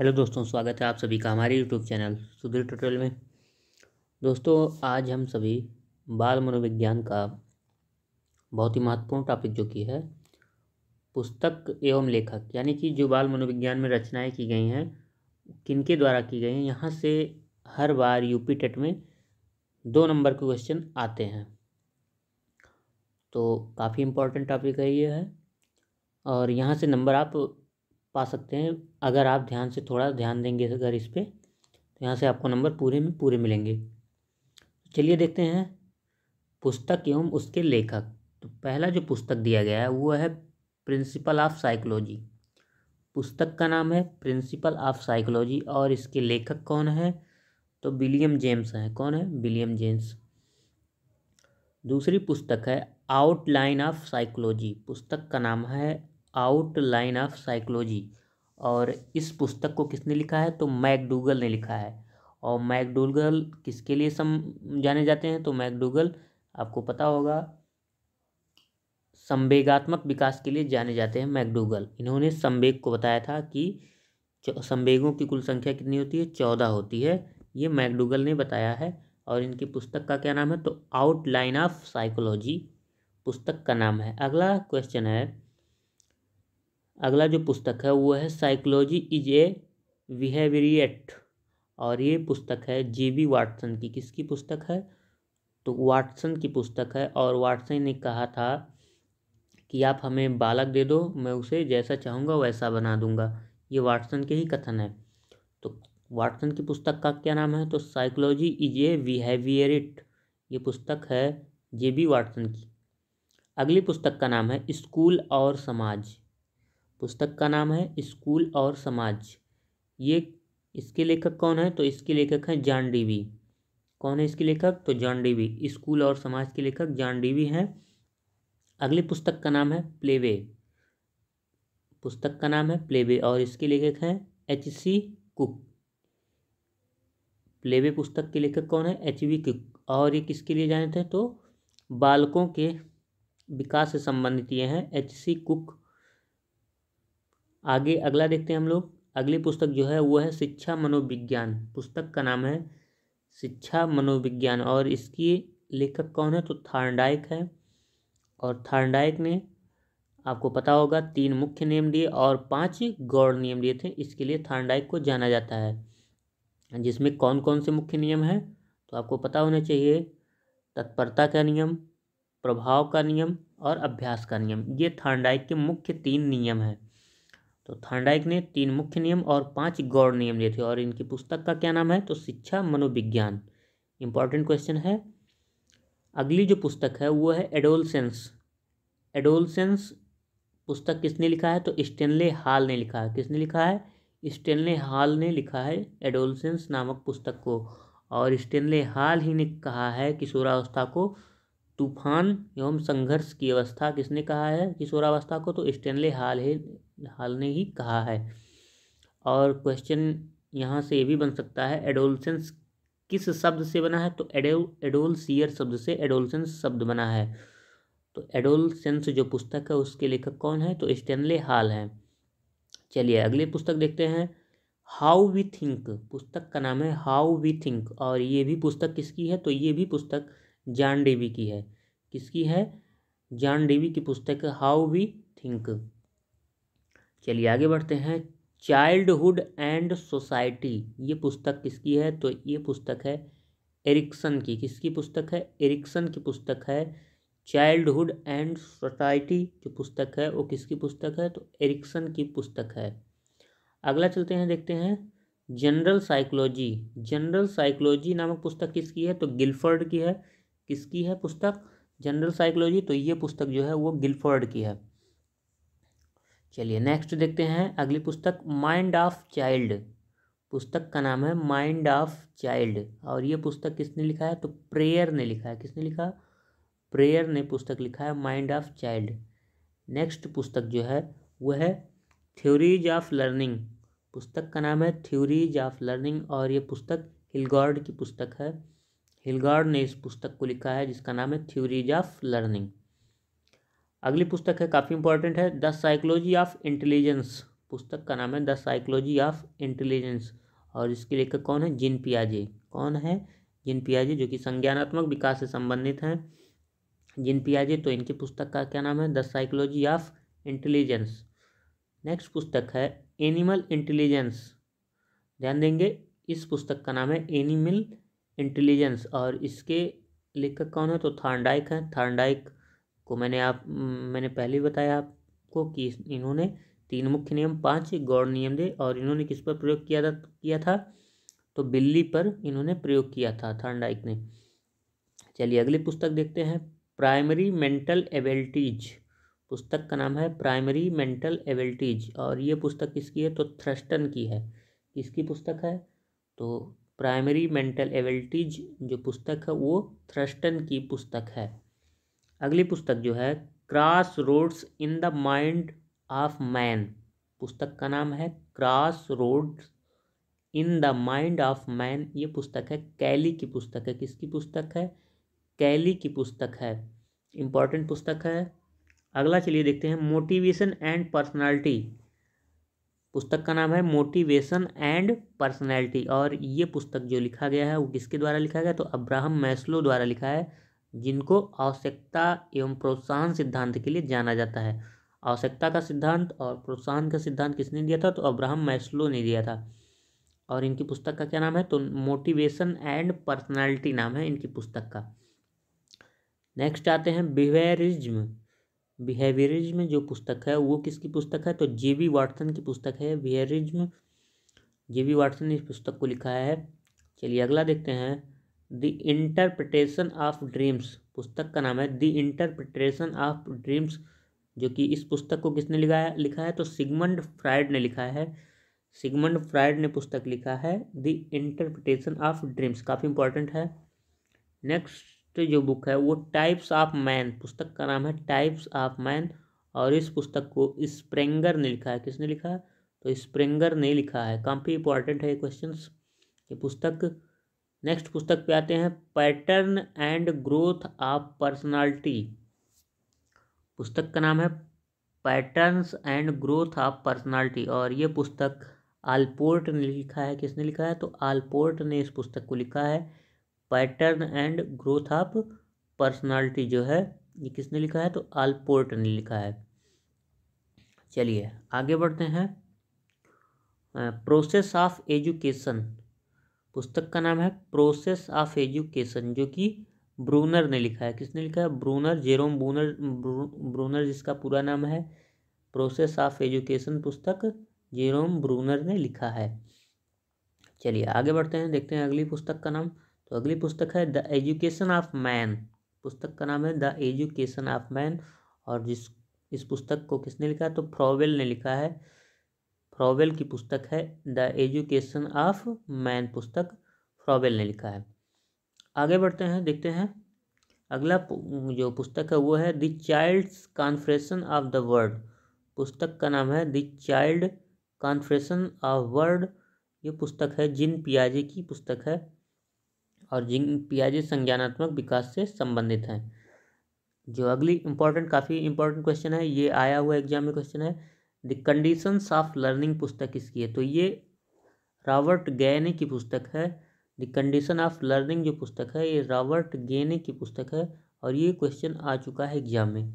hello दोस्तों स्वागत है आप सभी का हमारे यूट्यूब चैनल सुधीर ट्यूटोरियल में दोस्तों आज हम सभी बाल मनोविज्ञान का बहुत ही महत्वपूर्ण टॉपिक जो कि है पुस्तक एवं लेखक यानी कि जो बाल मनोविज्ञान में रचनाएं की गई हैं किनके द्वारा की गई हैं यहाँ से हर बार यूपी टेट में दो नंबर के क्वेश्चन आते हैं तो काफ़ी इम्पोर्टेंट टॉपिक है ये है और यहाँ से नंबर आप पा सकते हैं अगर आप ध्यान से थोड़ा ध्यान देंगे अगर इस पर तो यहाँ से आपको नंबर पूरे में पूरे मिलेंगे चलिए देखते हैं पुस्तक एवं उसके लेखक तो पहला जो पुस्तक दिया गया है वो है प्रिंसिपल ऑफ साइकोलॉजी पुस्तक का नाम है प्रिंसिपल ऑफ साइकोलॉजी और इसके लेखक कौन है तो विलियम जेम्स हैं कौन है विलियम जेम्स दूसरी पुस्तक है आउटलाइन ऑफ साइकोलॉजी पुस्तक का नाम है आउटलाइन ऑफ साइकोलॉजी और इस पुस्तक को किसने लिखा है तो मैकडूगल ने लिखा है और मैकडूगल किसके लिए सम जाने जाते हैं तो मैकडूगल आपको पता होगा संवेगात्मक विकास के लिए जाने जाते हैं मैकडूगल इन्होंने संवेग को बताया था कि संवेगों की कुल संख्या कितनी होती है चौदह होती है ये मैकडूगल ने बताया है और इनकी पुस्तक का क्या नाम है तो आउटलाइन ऑफ साइकोलॉजी पुस्तक का नाम है अगला क्वेश्चन है अगला जो पुस्तक है वो है साइकोलॉजी इज ए बिहेवियट और ये पुस्तक है जे बी वाटसन की किसकी पुस्तक है तो वाटसन की पुस्तक है और वाटसन ने कहा था कि आप हमें बालक दे दो मैं उसे जैसा चाहूँगा वैसा बना दूँगा ये वाटसन के ही कथन है तो वाटसन की पुस्तक का क्या नाम है तो साइकोलॉजी इज ए बिहेवियरिट ये पुस्तक है जे बी वाटसन की अगली पुस्तक का नाम है स्कूल और समाज पुस्तक का नाम है स्कूल और समाज ये इसके लेखक कौन है तो इसके लेखक हैं जॉन डीवी कौन है इसके लेखक तो जॉन डीवी स्कूल और समाज के लेखक जॉन डीवी हैं अगले पुस्तक का नाम है प्लेवे पुस्तक का नाम है प्लेवे और इसके लेखक हैं एच सी कुक प्लेवे पुस्तक के लेखक कौन है एच वी कुक और ये किसके लिए जाने थे तो बालकों के विकास से संबंधित ये हैं एच सी कुक आगे अगला देखते हैं हम लोग अगली पुस्तक जो है वो है शिक्षा मनोविज्ञान पुस्तक का नाम है शिक्षा मनोविज्ञान और इसकी लेखक कौन है तो थार्डाइक है और थार्डाइक ने आपको पता होगा तीन मुख्य नियम दिए और पांच गौड़ नियम दिए थे इसके लिए थार्डाइक को जाना जाता है जिसमें कौन कौन से मुख्य नियम हैं तो आपको पता होना चाहिए तत्परता का नियम प्रभाव का नियम और अभ्यास का नियम ये थार्डाइक के मुख्य तीन नियम हैं तो थांडाइक ने तीन मुख्य नियम और पांच गौर नियम दिए थे और इनकी पुस्तक का क्या नाम है तो शिक्षा मनोविज्ञान इंपॉर्टेंट क्वेश्चन है अगली जो पुस्तक है वो है एडोलसेंस एडोलसेंस पुस्तक किसने लिखा है तो स्टेनले हाल ने लिखा है किसने लिखा है स्टेनले हाल ने लिखा है एडोलसेंस नामक पुस्तक को और स्टेनले हाल ही ने कहा है किशोरावस्था को तूफान एवं संघर्ष की अवस्था किसने कहा है किशोरावस्था को तो स्टेनले हाल ही हाल ने ही कहा है और क्वेश्चन यहाँ से ये भी बन सकता है एडोलसेंस किस शब्द से बना है तो एडो एडोलसियर शब्द से एडोलसेंस शब्द बना है तो एडोलसेंस जो पुस्तक है उसके लेखक कौन है तो स्टेनले हाल हैं चलिए अगले पुस्तक देखते हैं हाउ वी थिंक पुस्तक का नाम है हाउ वी थिंक और ये भी पुस्तक किसकी है तो ये भी पुस्तक जान डेवी की है किसकी है जान डेवी की पुस्तक हाउ वी थिंक चलिए आगे बढ़ते हैं चाइल्डहुड एंड सोसाइटी ये पुस्तक किसकी है तो ये पुस्तक है एरिक्सन की किसकी पुस्तक है एरिक्सन की पुस्तक है चाइल्डहुड एंड सोसाइटी जो पुस्तक है वो किसकी पुस्तक है तो एरिक्सन की पुस्तक है अगला चलते हैं देखते हैं जनरल साइकोलॉजी जनरल साइकोलॉजी नामक पुस्तक किसकी है तो गिलफर्ड की है किसकी है पुस्तक जनरल साइकोलॉजी तो ये पुस्तक जो है वो गिलफोर्ड की है चलिए नेक्स्ट देखते हैं अगली पुस्तक माइंड ऑफ चाइल्ड पुस्तक का नाम है माइंड ऑफ चाइल्ड और ये पुस्तक किसने लिखा है तो प्रेयर ने लिखा है किसने लिखा प्रेयर ने पुस्तक लिखा है माइंड ऑफ चाइल्ड नेक्स्ट पुस्तक जो है वह है थ्योरीज ऑफ लर्निंग पुस्तक का नाम है थ्योरीज ऑफ लर्निंग और ये पुस्तक हिलगॉर्ड की पुस्तक है हिलगार्ड ने इस पुस्तक को लिखा है जिसका नाम है थ्योरीज ऑफ लर्निंग अगली पुस्तक है काफ़ी इंपॉर्टेंट है द साइकोलॉजी ऑफ इंटेलिजेंस पुस्तक का नाम है द साइकोलॉजी ऑफ इंटेलिजेंस और इसके लेखक कौन है जिन पियाजे कौन है जिन पियाजे जो कि संज्ञानात्मक विकास से संबंधित हैं जिन पियाजे तो इनकी पुस्तक का क्या नाम है the psychology of intelligence next पुस्तक है एनिमल इंटेलिजेंस ध्यान देंगे इस पुस्तक का नाम है एनिमल इंटेलिजेंस और इसके लेखक कौन है तो थार्नडाइक हैं थार्नडाइक को मैंने आप मैंने पहले बताया आपको कि इन्होंने तीन मुख्य नियम पांच गौड़ नियम दे और इन्होंने किस पर प्रयोग किया था किया था तो बिल्ली पर इन्होंने प्रयोग किया था थार्नडाइक ने चलिए अगली पुस्तक देखते हैं प्राइमरी मेंटल एबिलिटीज पुस्तक का नाम है प्राइमरी मेंटल एबिलिटीज और ये पुस्तक किसकी है तो थ्रस्टन की है किसकी पुस्तक है तो प्राइमरी मेंटल एबिलिटीज जो पुस्तक है वो थ्रस्टन की पुस्तक है अगली पुस्तक जो है crossroads in the mind of man पुस्तक का नाम है crossroads in the mind of man ये पुस्तक है कैली की पुस्तक है किसकी पुस्तक है कैली की पुस्तक है इम्पॉर्टेंट पुस्तक है अगला चलिए देखते हैं मोटिवेशन एंड पर्सनालिटी पुस्तक का नाम है मोटिवेशन एंड पर्सनैलिटी और ये पुस्तक जो लिखा गया है वो किसके द्वारा लिखा गया तो अब्राहम मैस्लो द्वारा लिखा है जिनको आवश्यकता एवं प्रोत्साहन सिद्धांत के लिए जाना जाता है आवश्यकता का सिद्धांत और प्रोत्साहन का सिद्धांत किसने दिया था तो अब्राहम मैस्लो ने दिया था और इनकी पुस्तक का क्या नाम है तो मोटिवेशन एंड पर्सनैलिटी नाम है इनकी पुस्तक का नेक्स्ट आते हैं बिहेरिज्म बिहेवियरिज्म जो पुस्तक है वो किसकी पुस्तक है तो जे वी वाटसन की पुस्तक है बिहेवियरिज्म जे वी वाटसन ने इस पुस्तक को लिखा है चलिए अगला देखते हैं द इंटरप्रटेशन ऑफ ड्रीम्स पुस्तक का नाम है द इंटरप्रटेशन ऑफ ड्रीम्स जो कि इस पुस्तक को किसने लिखा है लिखा है तो सिगमंड फ्राइड ने लिखा है सिगमंड फ्राइड ने पुस्तक लिखा है द इंटरप्रटेशन ऑफ ड्रीम्स काफ़ी इंपॉर्टेंट है नेक्स्ट नेक्स्ट जो तो बुक है वो टाइप्स ऑफ मैन पुस्तक का नाम है टाइप्स ऑफ मैन और इस पुस्तक को स्प्रेंगर ने लिखा है किसने लिखा है तो स्प्रेंगर ने लिखा है काफ़ी इंपॉर्टेंट है ये क्वेश्चन ये पुस्तक नेक्स्ट पुस्तक पे आते हैं pattern and growth of personality पुस्तक का नाम है patterns and growth of personality और ये पुस्तक आलपोर्ट ने लिखा है किसने लिखा है तो आलपोर्ट ने इस पुस्तक को लिखा है pattern and growth of personality जो है ये किसने लिखा है तो आलपोर्ट ने लिखा है चलिए आगे बढ़ते हैं प्रोसेस ऑफ एजुकेशन पुस्तक का नाम है प्रोसेस ऑफ एजुकेशन जो कि ब्रूनर ने लिखा है किसने लिखा है ब्रूनर जेरोम ब्रूनर ब्रूनर जिसका पूरा नाम है प्रोसेस ऑफ एजुकेशन पुस्तक जेरोम ब्रूनर ने लिखा है चलिए आगे बढ़ते हैं देखते हैं अगली पुस्तक का नाम तो अगली पुस्तक है द एजुकेशन ऑफ मैन पुस्तक का नाम है द एजुकेशन ऑफ मैन और जिस इस पुस्तक को किसने लिखा तो फ्रॉवेल ने लिखा है फ्रॉवेल की पुस्तक है द एजुकेशन ऑफ मैन पुस्तक फ्रॉवेल ने लिखा है आगे बढ़ते हैं देखते हैं अगला जो पुस्तक है वो है the child's conception of the world पुस्तक का नाम है the child conception of world ये पुस्तक है जिन पियाजे की पुस्तक है और जिन पियाजे संज्ञानात्मक विकास से संबंधित हैं जो अगली इंपॉर्टेंट काफ़ी इंपॉर्टेंट क्वेश्चन है ये आया हुआ एग्जाम में क्वेश्चन है द कंडीशंस ऑफ लर्निंग पुस्तक किसकी है तो ये रॉबर्ट गैने की पुस्तक है द कंडीशन ऑफ लर्निंग जो पुस्तक है ये रॉबर्ट गेने की पुस्तक है और ये क्वेश्चन आ चुका है एग्जाम में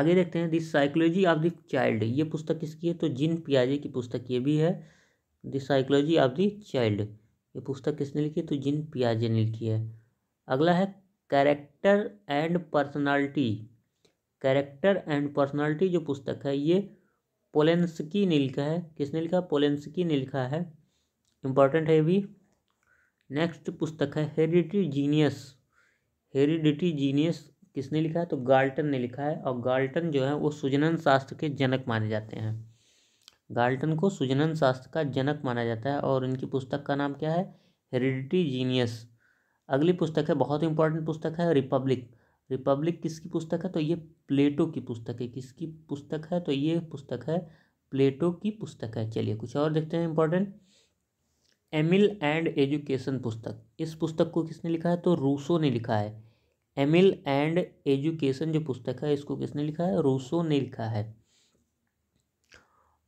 आगे देखते हैं the psychology of the child ये पुस्तक किसकी है तो जिन पियाजे की पुस्तक ये भी है the psychology of the child ये पुस्तक किसने लिखी है तो जिन पियाजे ने लिखी है अगला है character and personality character and personality जो पुस्तक है ये पोलेंसकी ने लिखा है किसने लिखा पोलेंसकी ने लिखा है इम्पॉर्टेंट है ये भी नेक्स्ट पुस्तक है हेरिडिटी जीनियस हेरिडिटी जीनियस किसने लिखा है तो गाल्टन ने लिखा है और गाल्टन जो है वो सुजनन शास्त्र के जनक माने जाते हैं गाल्टन को सुजनन शास्त्र का जनक माना जाता है और इनकी पुस्तक का नाम क्या है हेरिडिटी जीनियस अगली पुस्तक है बहुत इंपॉर्टेंट पुस्तक है रिपब्लिक रिपब्लिक किसकी पुस्तक है तो ये प्लेटो की पुस्तक है किसकी पुस्तक है तो ये पुस्तक है प्लेटो की पुस्तक है चलिए कुछ और देखते हैं इंपॉर्टेंट एमिल एंड एजुकेशन पुस्तक इस पुस्तक को किसने लिखा है तो रूसो ने लिखा है एमिल एंड एजुकेशन जो पुस्तक है इसको किसने लिखा है रूसो ने लिखा है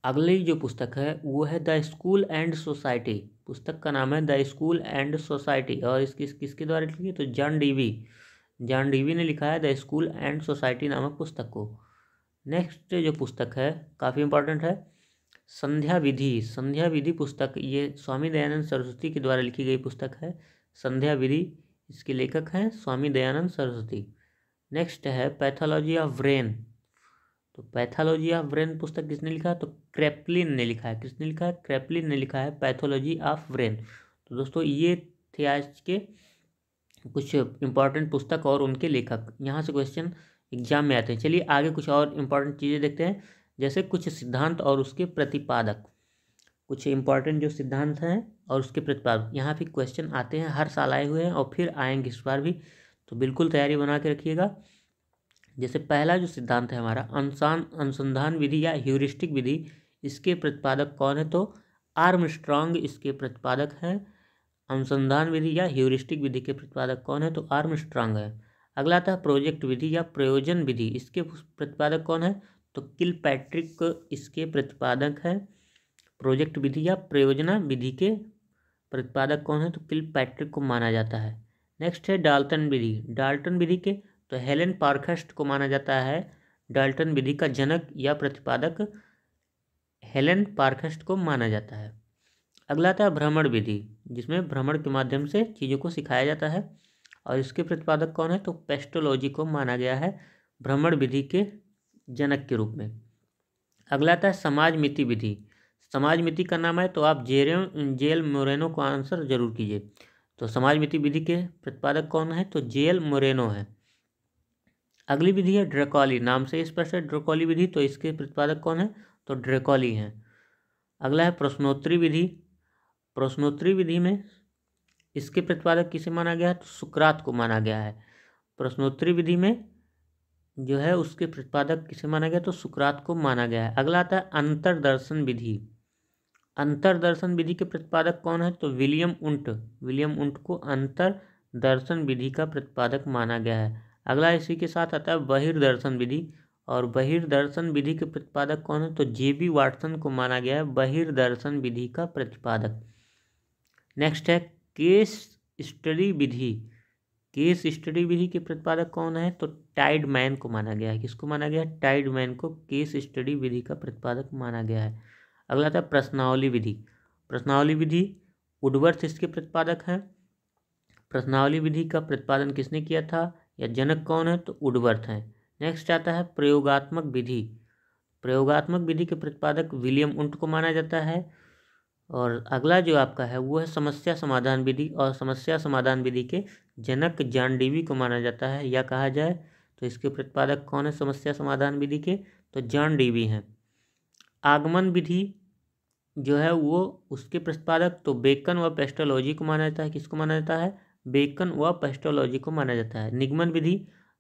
अगली जो पुस्तक है वो है द स्कूल एंड सोसाइटी पुस्तक का नाम है द स्कूल एंड सोसाइटी और इसकी किसके द्वारा लिखी है तो जॉन डीवी जॉन डीवी ने लिखा है द स्कूल एंड सोसाइटी नामक पुस्तक को नेक्स्ट जो पुस्तक है काफ़ी इंपॉर्टेंट है संध्या विधि संध्या विधि पुस्तक ये स्वामी दयानंद सरस्वती के द्वारा लिखी गई पुस्तक है संध्या विधि इसके लेखक हैं स्वामी दयानंद सरस्वती नेक्स्ट है पैथोलॉजी ऑफ ब्रेन तो पैथोलॉजी ऑफ ब्रेन पुस्तक किसने लिखा तो क्रेपलिन ने लिखा है किसने लिखा है क्रेपलिन ने लिखा है पैथोलॉजी ऑफ ब्रेन तो दोस्तों ये थे आज के कुछ इंपॉर्टेंट पुस्तक और उनके लेखक यहाँ से क्वेश्चन एग्जाम में आते हैं चलिए आगे कुछ और इम्पॉर्टेंट चीज़ें देखते हैं जैसे कुछ सिद्धांत और उसके प्रतिपादक कुछ इंपॉर्टेंट जो सिद्धांत हैं और उसके प्रतिपादक यहाँ भी क्वेश्चन आते हैं हर साल आए हुए हैं और फिर आएंगे इस बार भी तो बिल्कुल तैयारी बना के रखिएगा जैसे पहला जो सिद्धांत है हमारा अनुसान अनुसंधान विधि या ह्यूरिस्टिक विधि इसके प्रतिपादक कौन है तो आर्म स्ट्रांग इसके प्रतिपादक हैं अनुसंधान विधि या ह्यूरिस्टिक विधि के प्रतिपादक कौन है तो आर्म स्ट्रांग है अगला था प्रोजेक्ट विधि या प्रयोजन विधि इसके प्रतिपादक कौन है तो किल पैट्रिक इसके प्रतिपादक हैं प्रोजेक्ट विधि या प्रयोजना विधि के प्रतिपादक कौन है तो किल पैट्रिक को माना जाता है नेक्स्ट है डाल्टन विधि डाल्टन विधि के तो हेलेन पार्खस्ट को माना जाता है डाल्टन विधि का जनक या प्रतिपादक हेलेन पार्खस्ट को माना जाता है अगला आता है भ्रमण विधि जिसमें भ्रमण के माध्यम से चीज़ों को सिखाया जाता है और इसके प्रतिपादक कौन है तो पेस्टोलॉजी को माना गया है भ्रमण विधि के जनक के रूप में अगला आता है समाज मिति विधि समाज मिति का नाम है तो आप जेरे जेल मोरेनो को आंसर जरूर कीजिए तो समाज मिति विधि के प्रतिपादक कौन है तो जेल मोरेनो है अगली विधि है ड्रेकॉली नाम से स्पष्ट है ड्रेकॉली विधि तो इसके प्रतिपादक कौन है तो ड्रेकॉली हैं अगला है प्रश्नोत्तरी विधि प्रश्नोत्तरी विधि में इसके प्रतिपादक किसे माना गया है तो सुक्रात को माना गया है प्रश्नोत्तरी विधि में जो है उसके प्रतिपादक किसे माना गया तो सुक्रात को माना गया है अगला आता है अंतरदर्शन विधि अंतरदर्शन विधि के प्रतिपादक कौन है तो विलियम उंट विलियम उंट को अंतरदर्शन विधि का प्रतिपादक माना गया है अगला इसी के साथ आता है बहिर्दर्शन विधि और बहिर्दर्शन विधि के प्रतिपादक कौन है तो जे बी वाटसन को माना गया है बहिर्दर्शन विधि का प्रतिपादक नेक्स्ट है केस स्टडी विधि केस स्टडी विधि के प्रतिपादक कौन है तो टाइड मैन को माना गया है किसको माना गया है टाइड मैन को केस स्टडी विधि का प्रतिपादक माना गया है अगला था प्रश्नावली विधि प्रश्नावली विधि उडवर्थ इसके प्रतिपादक हैं प्रश्नावली विधि का प्रतिपादन किसने किया था या जनक कौन है तो उडवर्थ हैं नेक्स्ट आता है प्रयोगात्मक विधि प्रयोगात्मक विधि के प्रतिपादक विलियम उंट को माना जाता है और अगला जो आपका है वो है समस्या समाधान विधि और समस्या समाधान विधि के जनक जान डीवी को माना जाता है या कहा जाए तो इसके प्रतिपादक कौन है समस्या समाधान विधि के तो जान डीवी हैं आगमन विधि जो है वो उसके प्रतिपादक तो बेकन व पेस्टोलॉजी को माना जाता है किसको माना जाता है बेकन व पेस्टोलॉजी को माना जाता है निगमन विधि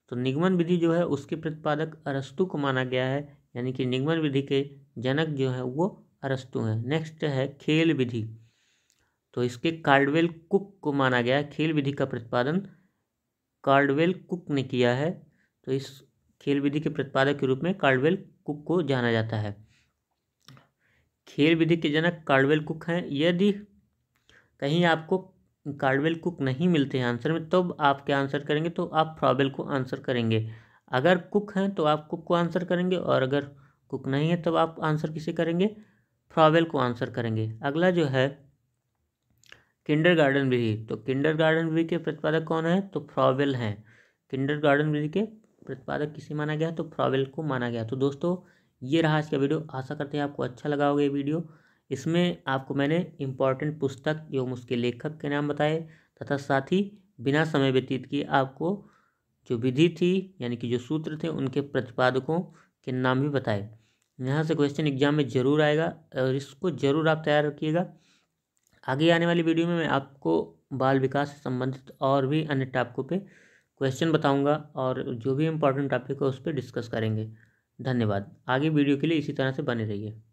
तो निगमन विधि जो है उसके प्रतिपादक अरस्तु को माना गया है यानी कि निगमन विधि के जनक जो है वो अरस्तु हैं नेक्स्ट है खेल विधि तो इसके कार्डवेल कुक को माना गया है खेल विधि का प्रतिपादन कार्डवेल कुक ने किया है तो इस खेल विधि के प्रतिपादक के रूप में कार्डवेल कुक को जाना जाता है खेल विधि के जनक कार्डवेल कुक हैं यदि कहीं आपको कार्डवेल कुक नहीं मिलते हैं आंसर में तब आप क्या आंसर करेंगे तो आप फ्रॉबेल को आंसर करेंगे अगर कुक हैं तो आप कुक को आंसर करेंगे और अगर कुक नहीं है तब आप आंसर किसे करेंगे फ्रॉबेल को आंसर करेंगे अगला जो है किंडर गार्डन विधि तो किंडर गार्डन विधि के प्रतिपादक कौन है तो फ्रॉबेल हैं किंडर गार्डन विधि के प्रतिपादक किसे माना गया तो फ्रॉबेल को माना गया तो दोस्तों ये रहा आज का वीडियो आशा करते हैं आपको अच्छा लगा होगा ये वीडियो इसमें आपको मैंने इम्पॉर्टेंट पुस्तक एवं उसके लेखक के नाम बताए तथा साथ ही बिना समय व्यतीत किए आपको जो विधि थी यानी कि जो सूत्र थे उनके प्रतिपादकों के नाम भी बताए यहाँ से क्वेश्चन एग्जाम में ज़रूर आएगा और इसको ज़रूर आप तैयार रखिएगा आगे आने वाली वीडियो में मैं आपको बाल विकास से संबंधित और भी अन्य टॉपिकों पे क्वेश्चन बताऊंगा और जो भी इम्पोर्टेंट टॉपिक है उस पर डिस्कस करेंगे धन्यवाद आगे वीडियो के लिए इसी तरह से बने रहिए